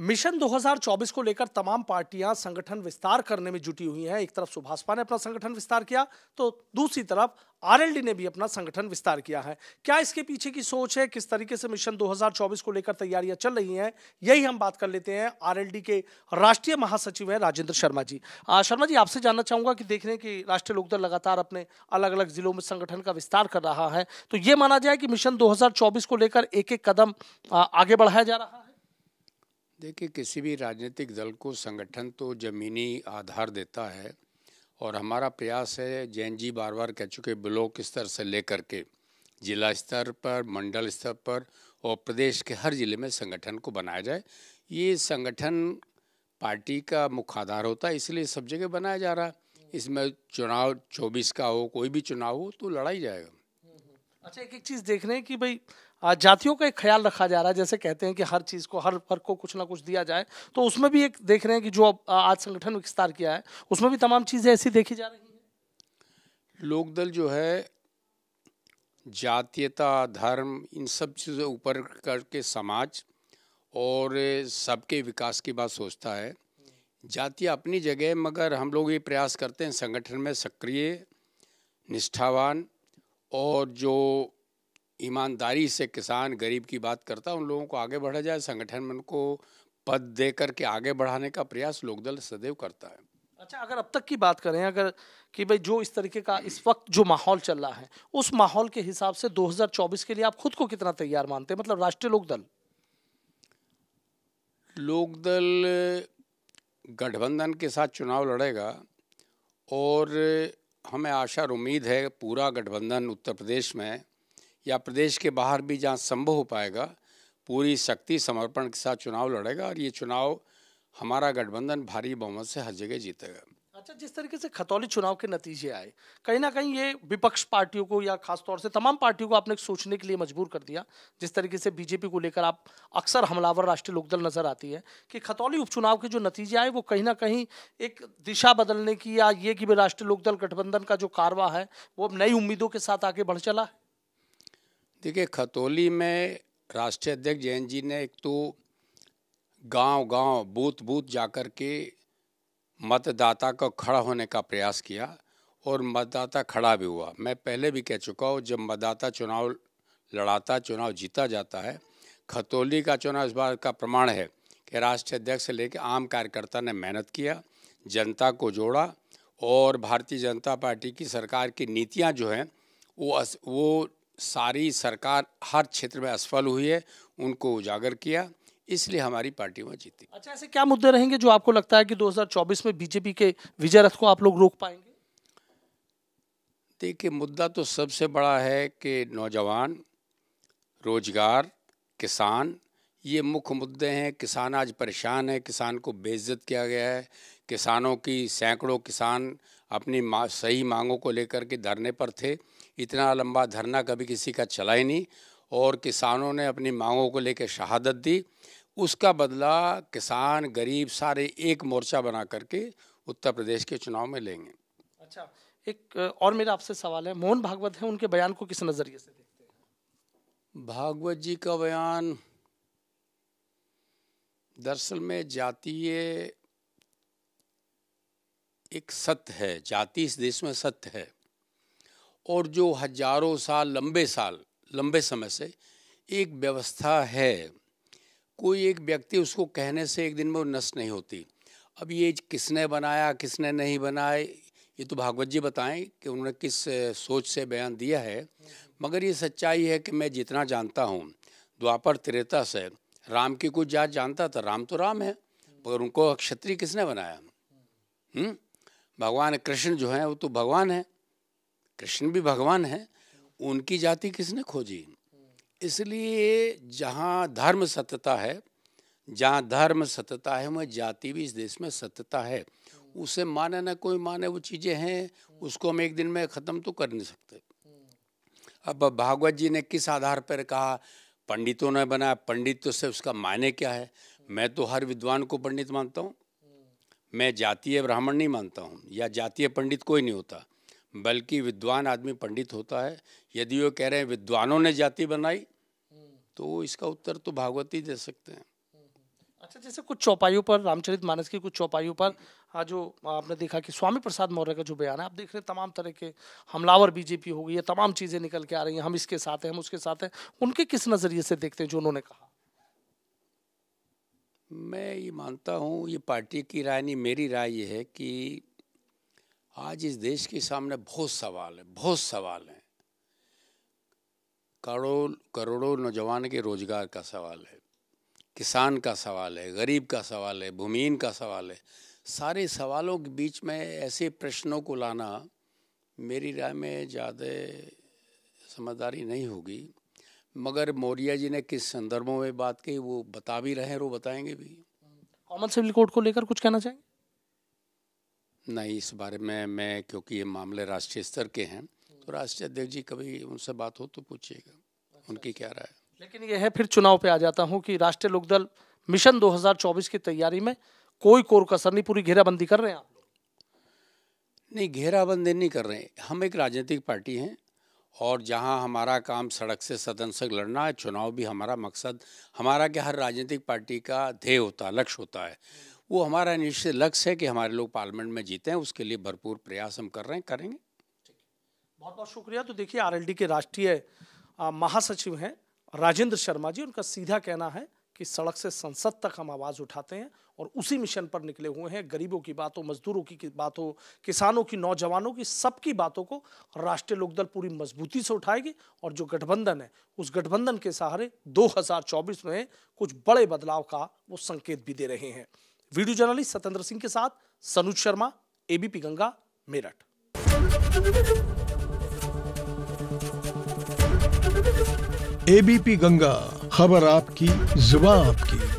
Mission 2024 को लेकर तमाम पार्टियां संगठन विस्तार करने में जुटी हुई हैं एक तरफ सुभाषपा ने अपना संगठन विस्तार किया तो दूसरी तरफ आरएलडी ने भी अपना संगठन विस्तार किया है क्या इसके पीछे की सोच है किस तरीके से मिशन 2024 को लेकर तैयारियां चल रही हैं यही हम बात कर लेते हैं आरएलडी के राष्ट्रीय महासचिव हैं राजेंद्र शर्मा जी आ, शर्मा जी आपसे जानना चाहूंगा कि देख रहे हैं कि राष्ट्रीय लोकदल लगातार अपने अलग अलग जिलों में संगठन का विस्तार कर रहा है तो ये माना जाए कि मिशन दो को लेकर एक एक कदम आगे बढ़ाया जा रहा है देखिए किसी भी राजनीतिक दल को संगठन तो ज़मीनी आधार देता है और हमारा प्रयास है जैन जी बार बार कह चुके ब्लॉक स्तर से लेकर के जिला स्तर पर मंडल स्तर पर और प्रदेश के हर ज़िले में संगठन को बनाया जाए ये संगठन पार्टी का मुख्य आधार होता है इसलिए सब जगह बनाया जा रहा है इसमें चुनाव 24 का हो कोई भी चुनाव हो तो लड़ाई जाएगा अच्छा एक एक चीज़ देख रहे हैं कि भाई जातियों का एक ख्याल रखा जा रहा है जैसे कहते हैं कि हर चीज़ को हर वर्ग को कुछ ना कुछ दिया जाए तो उसमें भी एक देख रहे हैं कि जो आज संगठन विस्तार किया है उसमें भी तमाम चीज़ें ऐसी देखी जा रही हैं लोकदल जो है जातीयता धर्म इन सब चीज़ों ऊपर करके समाज और सबके विकास की बात सोचता है जाति अपनी जगह मगर हम लोग ये प्रयास करते हैं संगठन में सक्रिय निष्ठावान और जो ईमानदारी से किसान गरीब की बात करता है उन लोगों को आगे बढ़ा जाए संगठन में उनको पद दे करके आगे बढ़ाने का प्रयास लोकदल सदैव करता है अच्छा अगर अब तक की बात करें अगर कि भाई जो इस तरीके का इस वक्त जो माहौल चल रहा है उस माहौल के हिसाब से 2024 के लिए आप खुद को कितना तैयार मानते हैं मतलब राष्ट्रीय लोकदल लोकदल गठबंधन के साथ चुनाव लड़ेगा और हमें आशा और उम्मीद है पूरा गठबंधन उत्तर प्रदेश में या प्रदेश के बाहर भी जहाँ संभव हो पाएगा पूरी शक्ति समर्पण के साथ चुनाव लड़ेगा और ये चुनाव हमारा गठबंधन भारी बहुमत से हर जगह जीतेगा अच्छा जिस तरीके से खतौली चुनाव के नतीजे आए कहीं ना कहीं ये विपक्ष पार्टियों को या खासतौर से तमाम पार्टियों को आपने सोचने के लिए मजबूर कर दिया जिस तरीके से बीजेपी को लेकर आप अक्सर हमलावर राष्ट्रीय लोकदल नजर आती है कि खतौली उपचुनाव के जो नतीजे आए वो कहीं ना कहीं एक दिशा बदलने की या ये कि राष्ट्रीय लोकदल गठबंधन का जो कारवा है वो अब नई उम्मीदों के साथ आगे बढ़ चला देखिए खतौली में राष्ट्रीय अध्यक्ष जैन जी ने एक तो गांव गांव बूथ बूथ जाकर के मतदाता को खड़ा होने का प्रयास किया और मतदाता खड़ा भी हुआ मैं पहले भी कह चुका हूँ जब मतदाता चुनाव लड़ाता चुनाव जीता जाता है खतौली का चुनाव इस बार का प्रमाण है कि राष्ट्रीय अध्यक्ष से लेकर आम कार्यकर्ता ने मेहनत किया जनता को जोड़ा और भारतीय जनता पार्टी की सरकार की नीतियाँ जो हैं वो वो सारी सरकार हर क्षेत्र में असफल हुई है उनको उजागर किया इसलिए हमारी पार्टी वहाँ जीती अच्छा ऐसे क्या मुद्दे रहेंगे जो आपको लगता है कि 2024 में बीजेपी के विजय रथ को आप लोग रोक पाएंगे देखिए मुद्दा तो सबसे बड़ा है कि नौजवान रोजगार किसान ये मुख्य मुद्दे हैं किसान आज परेशान है किसान को बेइज्जत किया गया है किसानों की सैकड़ों किसान अपनी मा, सही मांगों को लेकर के धरने पर थे इतना लंबा धरना कभी किसी का चला ही नहीं और किसानों ने अपनी मांगों को लेकर शहादत दी उसका बदला किसान गरीब सारे एक मोर्चा बना करके उत्तर प्रदेश के चुनाव में लेंगे अच्छा एक और मेरा आपसे सवाल है मोहन भागवत है उनके बयान को किस नज़रिए से देखते हैं भागवत जी का बयान दरअसल में जातीय एक सत्य है जाति इस देश में सत्य है और जो हजारों साल लंबे साल लंबे समय से एक व्यवस्था है कोई एक व्यक्ति उसको कहने से एक दिन में वो नष्ट नहीं होती अब ये किसने बनाया किसने नहीं बनाए ये तो भागवत जी बताएं कि उन्होंने किस सोच से बयान दिया है मगर ये सच्चाई है कि मैं जितना जानता हूँ द्वापर त्रेता से राम की कुछ जात जानता था तो राम तो राम है मगर उनको क्षत्रिय किसने बनाया हुँ? भगवान कृष्ण जो है वो तो भगवान है कृष्ण भी भगवान है उनकी जाति किसने खोजी इसलिए जहाँ धर्म सत्यता है जहाँ धर्म सत्यता है वहाँ जाति भी इस देश में सत्यता है उसे माने ना कोई माने वो चीज़ें हैं उसको हम एक दिन में ख़त्म तो कर नहीं सकते अब भागवत जी ने किस आधार पर कहा पंडितों ने बनाया पंडित तो से उसका मायने क्या है मैं तो हर विद्वान को पंडित मानता हूँ मैं जातीय ब्राह्मण नहीं मानता हूँ या जातीय पंडित कोई नहीं होता बल्कि विद्वान आदमी पंडित होता है यदि वो कह रहे हैं विद्वानों ने जाति बनाई तो इसका उत्तर तो भागवत ही दे सकते हैं अच्छा जैसे कुछ चौपाइयों पर रामचरित मानस की कुछ चौपाइयों पर हाँ, जो आपने देखा कि स्वामी प्रसाद मौर्य का जो बयान है आप देख रहे हैं तमाम तरह के हमलावर बीजेपी हो गई है तमाम चीज़ें निकल के आ रही हैं हम इसके साथ हैं हम उसके साथ हैं उनके किस नज़रिए से देखते हैं जो उन्होंने कहा मैं ये मानता हूँ ये पार्टी की राय नहीं मेरी राय ये है कि आज इस देश के सामने बहुत सवाल है बहुत सवाल हैं करोड़ों करोड़ों नौजवान के रोजगार का सवाल है किसान का सवाल है गरीब का सवाल है भूमिहीन का सवाल है सारे सवालों के बीच में ऐसे प्रश्नों को लाना मेरी राय में ज़्यादा समझदारी नहीं होगी मगर मौर्या जी ने किस संदर्भों में बात की वो बता भी रहे हैं वो बताएंगे भी कॉमन सिविल कोर्ट को लेकर कुछ कहना चाहेंगे नहीं इस बारे में मैं क्योंकि ये मामले राष्ट्रीय स्तर के हैं हम्म। तो राष्ट्रीय अध्यक्ष जी कभी उनसे बात हो तो पूछिएगा अच्छा, उनकी अच्छा। क्या राय लेकिन यह है फिर चुनाव पे आ जाता हूँ कि राष्ट्रीय लोकदल मिशन 2024 की तैयारी में कोई कोर कसर नहीं पूरी घेराबंदी कर रहे हैं आप नहीं घेराबंदी नहीं कर रहे हम एक राजनीतिक पार्टी हैं और जहाँ हमारा काम सड़क से सदन से लड़ना है चुनाव भी हमारा मकसद हमारा क्या हर राजनीतिक पार्टी का ध्येय होता है लक्ष्य होता है वो हमारा निश्चित लक्ष्य है कि हमारे लोग पार्लियामेंट में जीते हैं उसके लिए भरपूर प्रयास हम कर रहे हैं करेंगे बहुत बहुत शुक्रिया तो देखिए आरएलडी के राष्ट्रीय महासचिव हैं राजेंद्र शर्मा जी उनका सीधा कहना है कि सड़क से संसद तक हम आवाज़ उठाते हैं और उसी मिशन पर निकले हुए हैं गरीबों की बात हो मजदूरों की बात हो किसानों की नौजवानों की सबकी बातों को राष्ट्रीय लोकदल पूरी मजबूती से उठाएगी और जो गठबंधन है उस गठबंधन के सहारे 2024 में कुछ बड़े बदलाव का वो संकेत भी दे रहे हैं वीडियो जर्नलिस्ट सत्येंद्र सिंह के साथ सनुज शर्मा एबीपी गंगा मेरठ एबीपी गंगा खबर आपकी जुबा आपकी